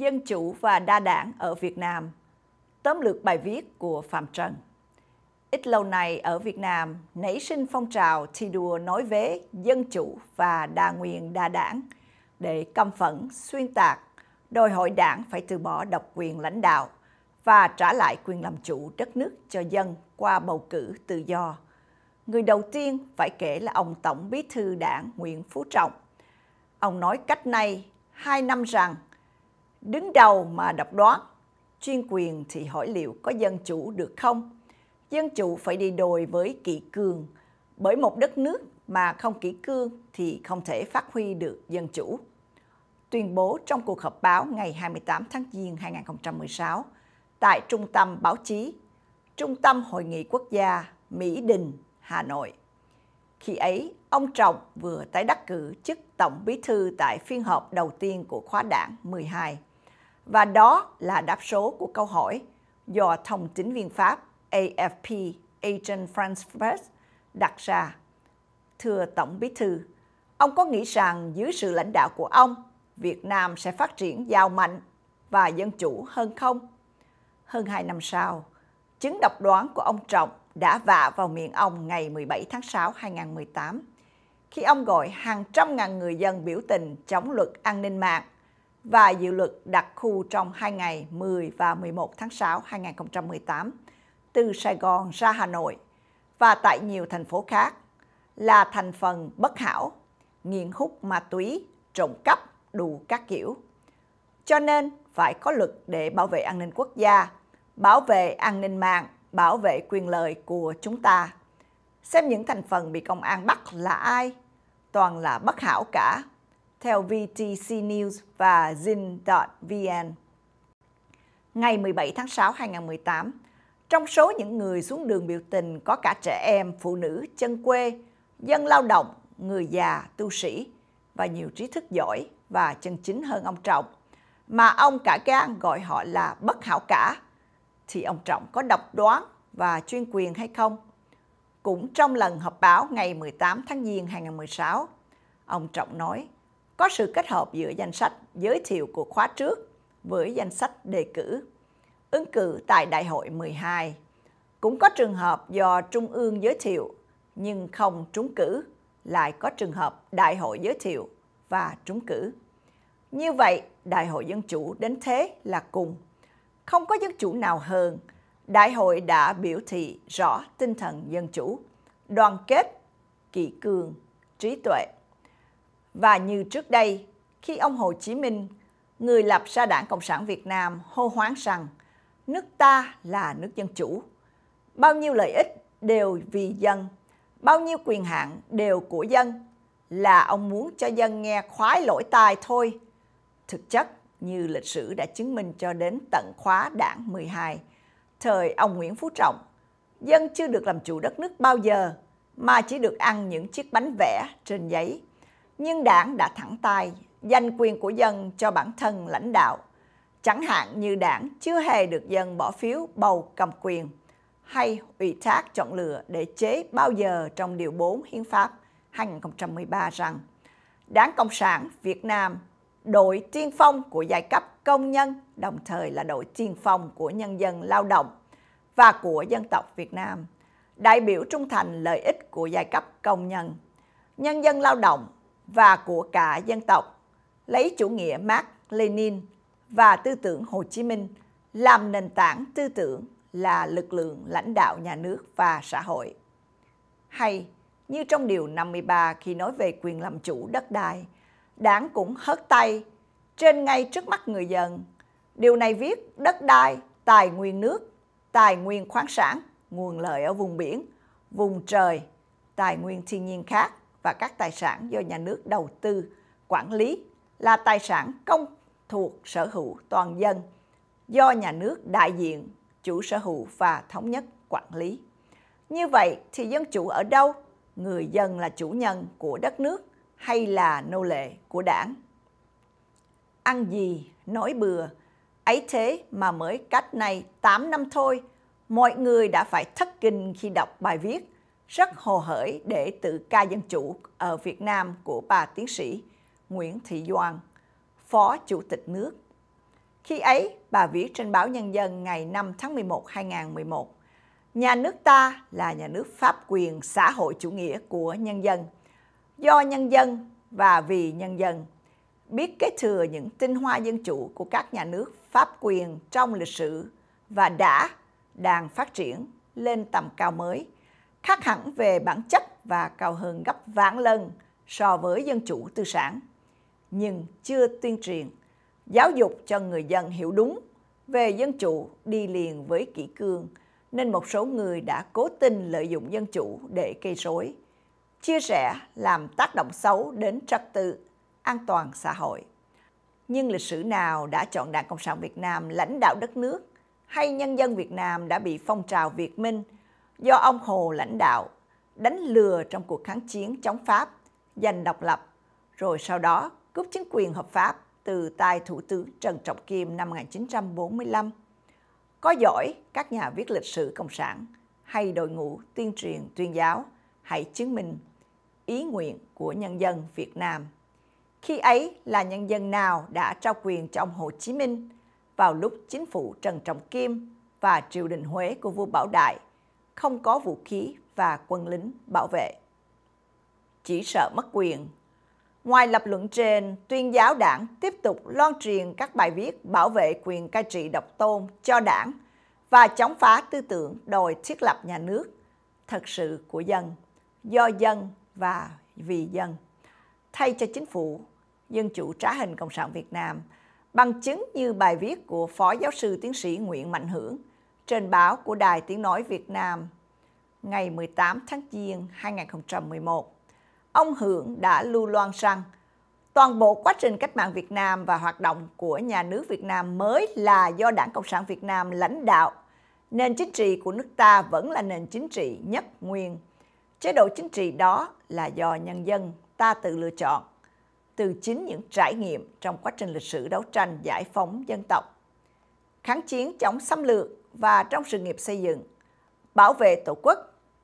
dân chủ và đa đảng ở Việt Nam. Tóm lược bài viết của Phạm Trần. Ít lâu nay ở Việt Nam nảy sinh phong trào thi đua nói vế dân chủ và đa nguyên đa đảng để căm phẫn, xuyên tạc, đòi hỏi đảng phải từ bỏ độc quyền lãnh đạo và trả lại quyền làm chủ đất nước cho dân qua bầu cử tự do. Người đầu tiên phải kể là ông Tổng Bí thư Đảng Nguyễn Phú Trọng. Ông nói cách nay hai năm rằng Đứng đầu mà độc đoán, chuyên quyền thì hỏi liệu có dân chủ được không? Dân chủ phải đi đôi với kỷ cương, bởi một đất nước mà không kỷ cương thì không thể phát huy được dân chủ. Tuyên bố trong cuộc họp báo ngày 28 tháng Giêng 2016 tại Trung tâm Báo chí, Trung tâm Hội nghị Quốc gia Mỹ Đình, Hà Nội. Khi ấy, ông Trọng vừa tái đắc cử chức Tổng Bí thư tại phiên họp đầu tiên của khóa đảng 12. Và đó là đáp số của câu hỏi do Thông tín viên Pháp AFP Agent France Press đặt ra. Thưa Tổng Bí Thư, ông có nghĩ rằng dưới sự lãnh đạo của ông, Việt Nam sẽ phát triển giàu mạnh và dân chủ hơn không? Hơn 2 năm sau, chứng độc đoán của ông Trọng đã vạ vào miệng ông ngày 17 tháng 6 2018 khi ông gọi hàng trăm ngàn người dân biểu tình chống luật an ninh mạng và dự luật đặc khu trong hai ngày 10 và 11 tháng 6 2018 từ Sài Gòn ra Hà Nội và tại nhiều thành phố khác là thành phần bất hảo, nghiện hút ma túy, trộm cắp, đủ các kiểu. Cho nên phải có luật để bảo vệ an ninh quốc gia, bảo vệ an ninh mạng, bảo vệ quyền lợi của chúng ta. Xem những thành phần bị công an bắt là ai? Toàn là bất hảo cả theo VTC News và Zin.vn. Ngày 17 tháng 6 2018, trong số những người xuống đường biểu tình có cả trẻ em, phụ nữ, chân quê, dân lao động, người già, tu sĩ và nhiều trí thức giỏi và chân chính hơn ông Trọng, mà ông cả gan gọi họ là bất hảo cả, thì ông Trọng có độc đoán và chuyên quyền hay không? Cũng trong lần họp báo ngày 18 tháng Giêng 2016, ông Trọng nói có sự kết hợp giữa danh sách giới thiệu của khóa trước với danh sách đề cử ứng cử tại đại hội 12. Cũng có trường hợp do trung ương giới thiệu nhưng không trúng cử, lại có trường hợp đại hội giới thiệu và trúng cử. Như vậy, đại hội dân chủ đến thế là cùng. Không có dân chủ nào hơn, đại hội đã biểu thị rõ tinh thần dân chủ, đoàn kết, kỷ cương, trí tuệ. Và như trước đây, khi ông Hồ Chí Minh, người lập ra Đảng Cộng sản Việt Nam hô hoáng rằng nước ta là nước dân chủ, bao nhiêu lợi ích đều vì dân, bao nhiêu quyền hạn đều của dân, là ông muốn cho dân nghe khoái lỗi tai thôi. Thực chất, như lịch sử đã chứng minh cho đến tận khóa đảng 12, thời ông Nguyễn Phú Trọng, dân chưa được làm chủ đất nước bao giờ, mà chỉ được ăn những chiếc bánh vẽ trên giấy nhưng đảng đã thẳng tay danh quyền của dân cho bản thân lãnh đạo. Chẳng hạn như đảng chưa hề được dân bỏ phiếu bầu cầm quyền hay ủy thác chọn lựa để chế bao giờ trong Điều 4 Hiến pháp 2013 rằng Đảng Cộng sản Việt Nam đội tiên phong của giai cấp công nhân đồng thời là đội tiên phong của nhân dân lao động và của dân tộc Việt Nam, đại biểu trung thành lợi ích của giai cấp công nhân. Nhân dân lao động và của cả dân tộc, lấy chủ nghĩa Marx, Lenin và tư tưởng Hồ Chí Minh làm nền tảng tư tưởng là lực lượng lãnh đạo nhà nước và xã hội. Hay như trong điều 53 khi nói về quyền làm chủ đất đai, đảng cũng hất tay trên ngay trước mắt người dân. Điều này viết đất đai, tài nguyên nước, tài nguyên khoáng sản, nguồn lợi ở vùng biển, vùng trời, tài nguyên thiên nhiên khác và các tài sản do nhà nước đầu tư, quản lý là tài sản công thuộc sở hữu toàn dân do nhà nước đại diện, chủ sở hữu và thống nhất quản lý. Như vậy thì dân chủ ở đâu? Người dân là chủ nhân của đất nước hay là nô lệ của đảng? Ăn gì, nói bừa, ấy thế mà mới cách này 8 năm thôi, mọi người đã phải thất kinh khi đọc bài viết rất hồ hởi để tự ca dân chủ ở Việt Nam của bà tiến sĩ Nguyễn Thị Doan, Phó Chủ tịch nước. Khi ấy, bà viết trên báo Nhân dân ngày 5 tháng 11 2011, nhà nước ta là nhà nước pháp quyền xã hội chủ nghĩa của nhân dân, do nhân dân và vì nhân dân, biết kế thừa những tinh hoa dân chủ của các nhà nước pháp quyền trong lịch sử và đã đang phát triển lên tầm cao mới – khác hẳn về bản chất và cao hơn gấp vạn lần so với dân chủ tư sản, nhưng chưa tuyên truyền, giáo dục cho người dân hiểu đúng về dân chủ đi liền với kỷ cương, nên một số người đã cố tình lợi dụng dân chủ để gây rối, chia sẻ làm tác động xấu đến trật tự, an toàn xã hội. Nhưng lịch sử nào đã chọn Đảng Cộng sản Việt Nam lãnh đạo đất nước hay nhân dân Việt Nam đã bị phong trào Việt Minh – do ông Hồ lãnh đạo, đánh lừa trong cuộc kháng chiến chống Pháp, giành độc lập, rồi sau đó cướp chính quyền hợp pháp từ tay Thủ tướng Trần Trọng Kim năm 1945. Có giỏi các nhà viết lịch sử Cộng sản hay đội ngũ tuyên truyền tuyên giáo hãy chứng minh ý nguyện của nhân dân Việt Nam. Khi ấy là nhân dân nào đã trao quyền cho ông Hồ Chí Minh vào lúc chính phủ Trần Trọng Kim và triều đình Huế của vua Bảo Đại – không có vũ khí và quân lính bảo vệ. Chỉ sợ mất quyền Ngoài lập luận trên, tuyên giáo đảng tiếp tục loan truyền các bài viết bảo vệ quyền cai trị độc tôn cho đảng và chống phá tư tưởng đòi thiết lập nhà nước thật sự của dân, do dân và vì dân. Thay cho chính phủ, Dân chủ trá hình Cộng sản Việt Nam, bằng chứng như bài viết của Phó Giáo sư Tiến sĩ Nguyễn Mạnh Hưởng – trên báo của Đài Tiếng Nói Việt Nam ngày 18 tháng Giêng 2011. Ông Hưởng đã lưu loan rằng toàn bộ quá trình cách mạng Việt Nam và hoạt động của nhà nước Việt Nam mới là do Đảng Cộng sản Việt Nam lãnh đạo. Nền chính trị của nước ta vẫn là nền chính trị nhất nguyên. Chế độ chính trị đó là do nhân dân ta tự lựa chọn từ chính những trải nghiệm trong quá trình lịch sử đấu tranh giải phóng dân tộc. Kháng chiến chống xâm lược và trong sự nghiệp xây dựng, bảo vệ Tổ quốc,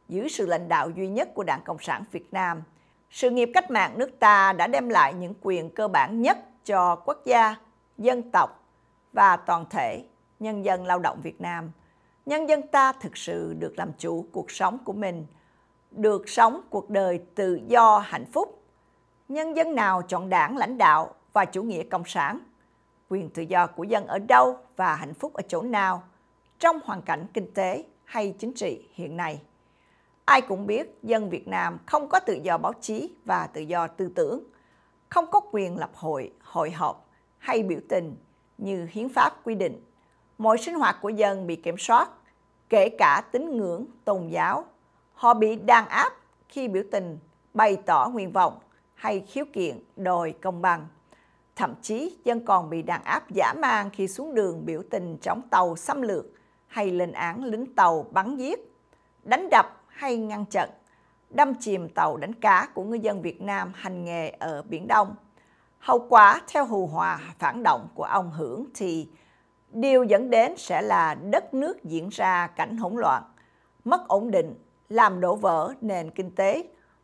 giữ sự lãnh đạo duy nhất của Đảng Cộng sản Việt Nam. Sự nghiệp cách mạng nước ta đã đem lại những quyền cơ bản nhất cho quốc gia, dân tộc và toàn thể nhân dân lao động Việt Nam. Nhân dân ta thực sự được làm chủ cuộc sống của mình, được sống cuộc đời tự do hạnh phúc. Nhân dân nào chọn đảng lãnh đạo và chủ nghĩa cộng sản, quyền tự do của dân ở đâu và hạnh phúc ở chỗ nào – trong hoàn cảnh kinh tế hay chính trị hiện nay. Ai cũng biết dân Việt Nam không có tự do báo chí và tự do tư tưởng, không có quyền lập hội, hội họp hay biểu tình như hiến pháp quy định. Mọi sinh hoạt của dân bị kiểm soát, kể cả tín ngưỡng, tôn giáo. Họ bị đàn áp khi biểu tình, bày tỏ nguyện vọng hay khiếu kiện đòi công bằng. Thậm chí dân còn bị đàn áp giả mang khi xuống đường biểu tình chống tàu xâm lược hay lên án lính tàu bắn giết, đánh đập hay ngăn chặn, đâm chìm tàu đánh cá của ngư dân Việt Nam hành nghề ở Biển Đông. Hậu quả theo hù hòa phản động của ông Hưởng thì điều dẫn đến sẽ là đất nước diễn ra cảnh hỗn loạn, mất ổn định, làm đổ vỡ nền kinh tế,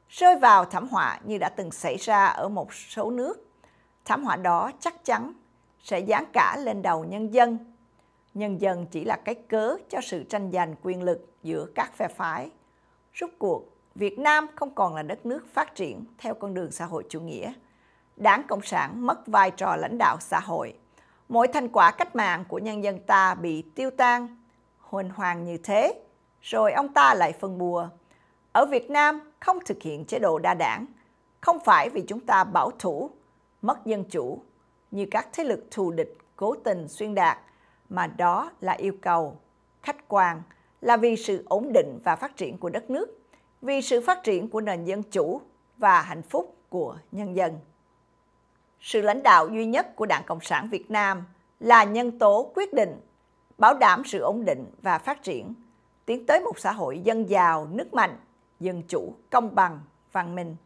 rơi vào thảm họa như đã từng xảy ra ở một số nước. Thảm họa đó chắc chắn sẽ giáng cả lên đầu nhân dân nhân dân chỉ là cái cớ cho sự tranh giành quyền lực giữa các phe phái. Rút cuộc, Việt Nam không còn là đất nước phát triển theo con đường xã hội chủ nghĩa. Đảng Cộng sản mất vai trò lãnh đạo xã hội. Mỗi thành quả cách mạng của nhân dân ta bị tiêu tan, huỳnh hoàng như thế, rồi ông ta lại phân bùa. Ở Việt Nam không thực hiện chế độ đa đảng, không phải vì chúng ta bảo thủ, mất dân chủ, như các thế lực thù địch cố tình xuyên đạt – mà đó là yêu cầu khách quan là vì sự ổn định và phát triển của đất nước, vì sự phát triển của nền dân chủ và hạnh phúc của nhân dân. Sự lãnh đạo duy nhất của Đảng Cộng sản Việt Nam là nhân tố quyết định bảo đảm sự ổn định và phát triển, tiến tới một xã hội dân giàu, nước mạnh, dân chủ, công bằng, văn minh.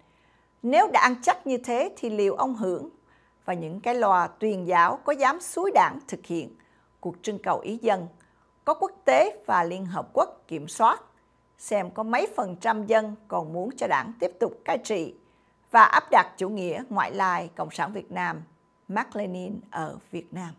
Nếu đã ăn chắc như thế thì liệu ông hưởng và những cái lòa tuyên giáo có dám suối đảng thực hiện – cuộc trưng cầu ý dân có quốc tế và Liên Hợp Quốc kiểm soát xem có mấy phần trăm dân còn muốn cho đảng tiếp tục cai trị và áp đặt chủ nghĩa ngoại lai Cộng sản Việt Nam, Mác lenin ở Việt Nam.